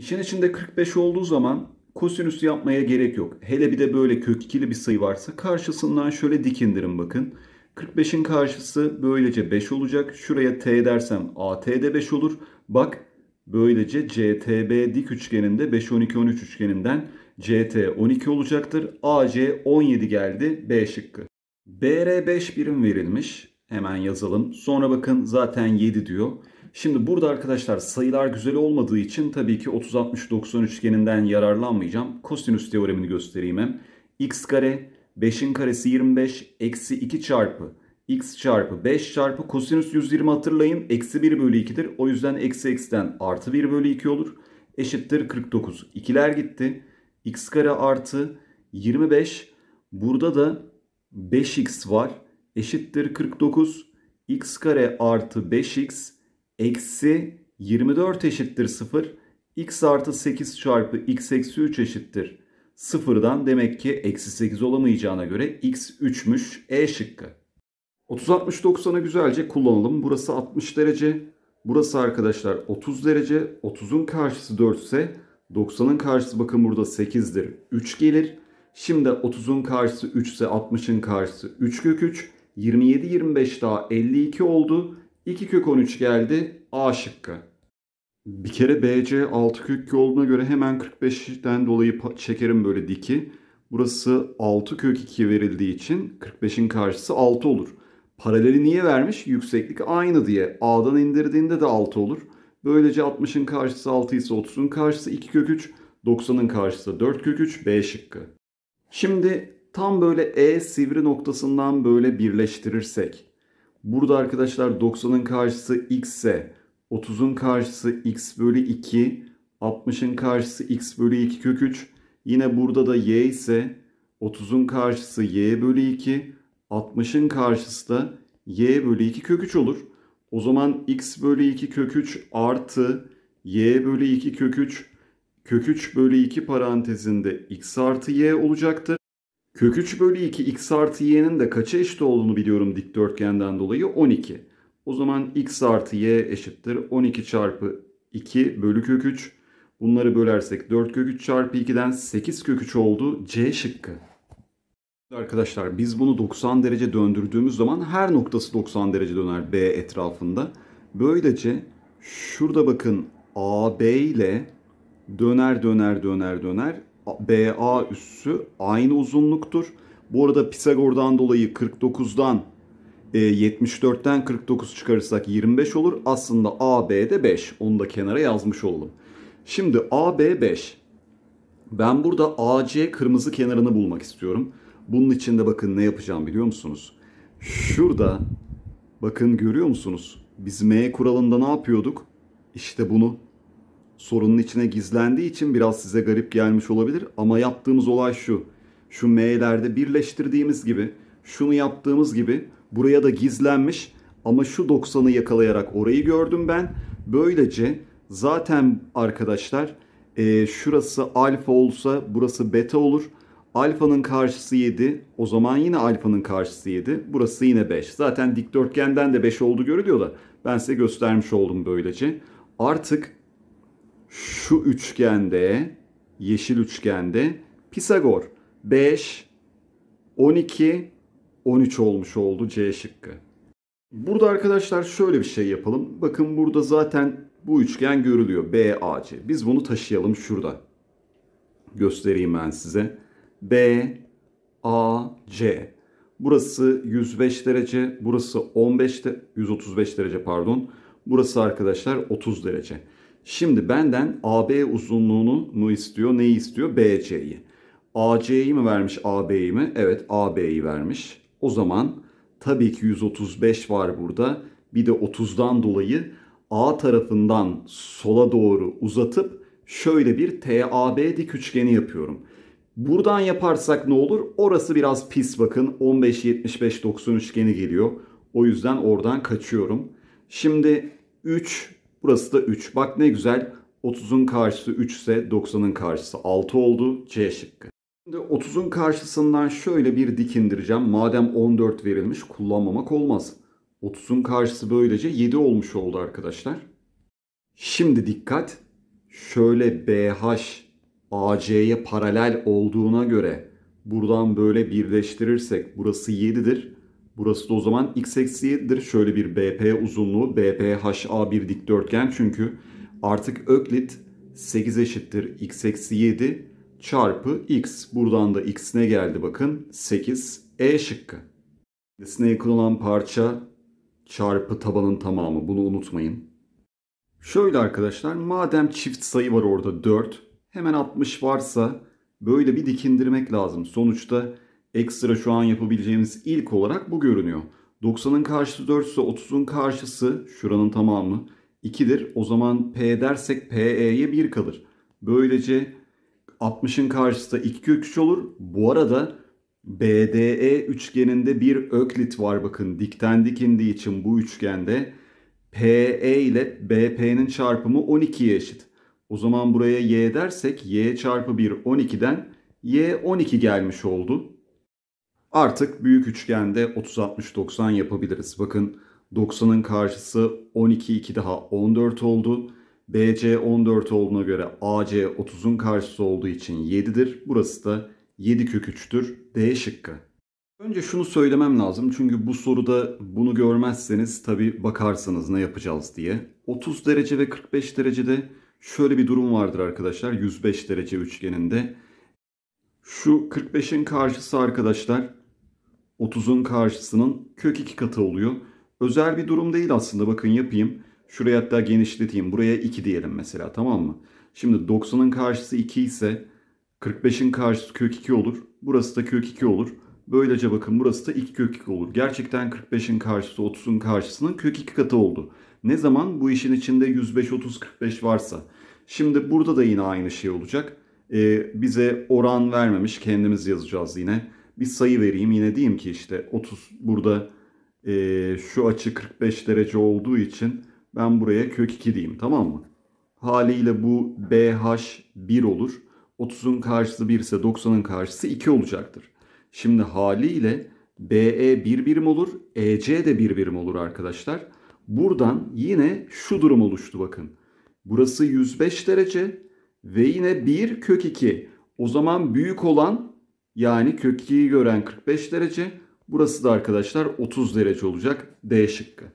İşin içinde 45 olduğu zaman kosinüsü yapmaya gerek yok. Hele bir de böyle kök ikili bir sayı varsa karşısından şöyle dik indirin bakın. 45'in karşısı böylece 5 olacak. Şuraya t dersem at de 5 olur. Bak böylece ctb dik üçgeninde 5 12 13 üçgeninden ct 12 olacaktır. ac 17 geldi B şıkkı. br 5 birim verilmiş. Hemen yazalım. Sonra bakın zaten 7 diyor. Şimdi burada arkadaşlar sayılar güzel olmadığı için tabii ki 30-60-90 üçgeninden yararlanmayacağım. Kosinüs teoremini göstereyim hem. x kare 5'in karesi 25 eksi 2 çarpı x çarpı 5 çarpı kosinüs 120 hatırlayın eksi 1 bölü 2'dir. O yüzden eksi eksiden artı 1 bölü 2 olur. Eşittir 49. İkiler gitti. x kare artı 25. Burada da 5x var. Eşittir 49. x kare artı 5x eksi 24 eşittir 0. x artı 8 çarpı x eksi 3 eşittir 0'dan demek ki eksi 8 olamayacağına göre x 3'müş E şıkkı. 30-60-90'a güzelce kullanalım. Burası 60 derece. Burası arkadaşlar 30 derece. 30'un karşısı 4 ise 90'ın karşısı bakın burada 8'dir. 3 gelir. Şimdi 30'un karşısı 3 ise 60'ın karşısı 3 kök 3. 27-25 daha 52 oldu. 2 kök 13 geldi. A şıkkı. Bir kere BC 6 kök olduğuna göre hemen 45'ten dolayı çekerim böyle diki. Burası 6 kök 2 verildiği için 45'in karşısı 6 olur. Paraleli niye vermiş? Yükseklik aynı diye. A'dan indirdiğinde de 6 olur. Böylece 60'ın karşısı 6 ise 30'un karşısı 2 kök 3, 90'ın karşısı 4 kök 3, B şıkkı. Şimdi tam böyle E sivri noktasından böyle birleştirirsek Burada arkadaşlar 90'ın karşısı x ise 30'un karşısı x bölü 2, 60'ın karşısı x bölü 2 kök 3. Yine burada da y ise 30'un karşısı y bölü 2, 60'ın karşısı da y bölü 2 kök 3 olur. O zaman x bölü 2 kök 3 artı y bölü 2 kök 3 kök 3 bölü 2 parantezinde x artı y olacaktır. Kök 3 bölü 2 x artı y'nin de kaça eşit olduğunu biliyorum dikdörtgenden dolayı 12. O zaman x artı y eşittir 12 çarpı 2 bölü kök 3. Bunları bölersek 4 kök 3 çarpı 2'den 8 kök 3 oldu C şıkkı. Arkadaşlar biz bunu 90 derece döndürdüğümüz zaman her noktası 90 derece döner B etrafında. Böylece şurada bakın AB ile döner döner döner döner BA üssü aynı uzunluktur. Bu arada Pisagor'dan dolayı 49'dan e, 74'ten 49 çıkarırsak 25 olur. Aslında AB de 5. Onu da kenara yazmış oldum. Şimdi AB 5. Ben burada AC kırmızı kenarını bulmak istiyorum. Bunun için de bakın ne yapacağım biliyor musunuz? Şurada bakın görüyor musunuz? Biz M kuralında ne yapıyorduk? İşte bunu sorunun içine gizlendiği için biraz size garip gelmiş olabilir ama yaptığımız olay şu. Şu M'lerde birleştirdiğimiz gibi, şunu yaptığımız gibi buraya da gizlenmiş ama şu 90'ı yakalayarak orayı gördüm ben. Böylece zaten arkadaşlar e, şurası alfa olsa burası beta olur. Alfanın karşısı 7. O zaman yine alfanın karşısı 7. Burası yine 5. Zaten dikdörtgenden de 5 oldu görülüyor da ben size göstermiş oldum böylece. Artık şu üçgende, yeşil üçgende Pisagor 5, 12, 13 olmuş oldu C şıkkı. Burada arkadaşlar şöyle bir şey yapalım. Bakın burada zaten bu üçgen görülüyor. BAC. Biz bunu taşıyalım şurada. Göstereyim ben size. BAC. Burası 105 derece, burası 15 de 135 derece pardon. Burası arkadaşlar 30 derece. Şimdi benden AB uzunluğunu mu istiyor? Neyi istiyor? BC'yi. AC'yi mi vermiş AB'yi mi? Evet AB'yi vermiş. O zaman tabii ki 135 var burada. Bir de 30'dan dolayı A tarafından sola doğru uzatıp şöyle bir TAB dik üçgeni yapıyorum. Buradan yaparsak ne olur? Orası biraz pis bakın. 15 75 90 üçgeni geliyor. O yüzden oradan kaçıyorum. Şimdi 3 Burası da 3. Bak ne güzel 30'un karşısı 3 ise 90'ın karşısı 6 oldu. C şıkkı. Şimdi 30'un karşısından şöyle bir dik indireceğim. Madem 14 verilmiş kullanmamak olmaz. 30'un karşısı böylece 7 olmuş oldu arkadaşlar. Şimdi dikkat. Şöyle BH AC'ye paralel olduğuna göre buradan böyle birleştirirsek burası 7'dir. Burası da o zaman x eksi y'dir. Şöyle bir BP uzunluğu BPHA bir dikdörtgen çünkü artık öklit 8 eşittir x eksi 7 çarpı x. Buradan da x ne geldi bakın 8 e şıkkı. Kendisine yakın olan parça çarpı tabanın tamamı bunu unutmayın. Şöyle arkadaşlar madem çift sayı var orada 4 hemen 60 varsa böyle bir dikindirmek lazım. Sonuçta ekstra şu an yapabileceğimiz ilk olarak bu görünüyor. 90'ın karşısı 4 ise 30'un karşısı şuranın tamamı 2'dir. O zaman P dersek PE'ye 1 kalır. Böylece 60'ın karşısı da 2 kök 3 olur. Bu arada BDE üçgeninde bir öklit var bakın. Dikten dikindiği için bu üçgende PE ile BP'nin çarpımı 12'ye eşit. O zaman buraya Y dersek Y çarpı 1 12'den Y 12 gelmiş oldu. Artık büyük üçgende 30-60-90 yapabiliriz. Bakın 90'ın karşısı 12, 2 daha 14 oldu. BC 14 olduğuna göre AC 30'un karşısı olduğu için 7'dir. Burası da 7 kök 3'tür. D şıkkı. Önce şunu söylemem lazım çünkü bu soruda bunu görmezseniz tabi bakarsınız ne yapacağız diye. 30 derece ve 45 derecede şöyle bir durum vardır arkadaşlar 105 derece üçgeninde. Şu 45'in karşısı arkadaşlar 30'un karşısının kök 2 katı oluyor. Özel bir durum değil aslında bakın yapayım. Şuraya hatta genişleteyim. Buraya 2 diyelim mesela tamam mı? Şimdi 90'ın karşısı 2 ise 45'in karşısı kök 2 olur. Burası da kök 2 olur. Böylece bakın burası da 2 kök 2 olur. Gerçekten 45'in karşısı 30'un karşısının kök 2 katı oldu. Ne zaman bu işin içinde 105, 30, 45 varsa. Şimdi burada da yine aynı şey olacak. Ee, bize oran vermemiş kendimiz yazacağız yine bir sayı vereyim. Yine diyeyim ki işte 30 burada e, şu açı 45 derece olduğu için ben buraya kök 2 diyeyim tamam mı? Haliyle bu BH 1 olur. 30'un karşısı 1 ise 90'ın karşısı 2 olacaktır. Şimdi haliyle BE 1 birim olur. EC de 1 birim olur arkadaşlar. Buradan yine şu durum oluştu bakın. Burası 105 derece ve yine 1 kök 2. O zaman büyük olan yani kök gören 45 derece. Burası da arkadaşlar 30 derece olacak D şıkkı.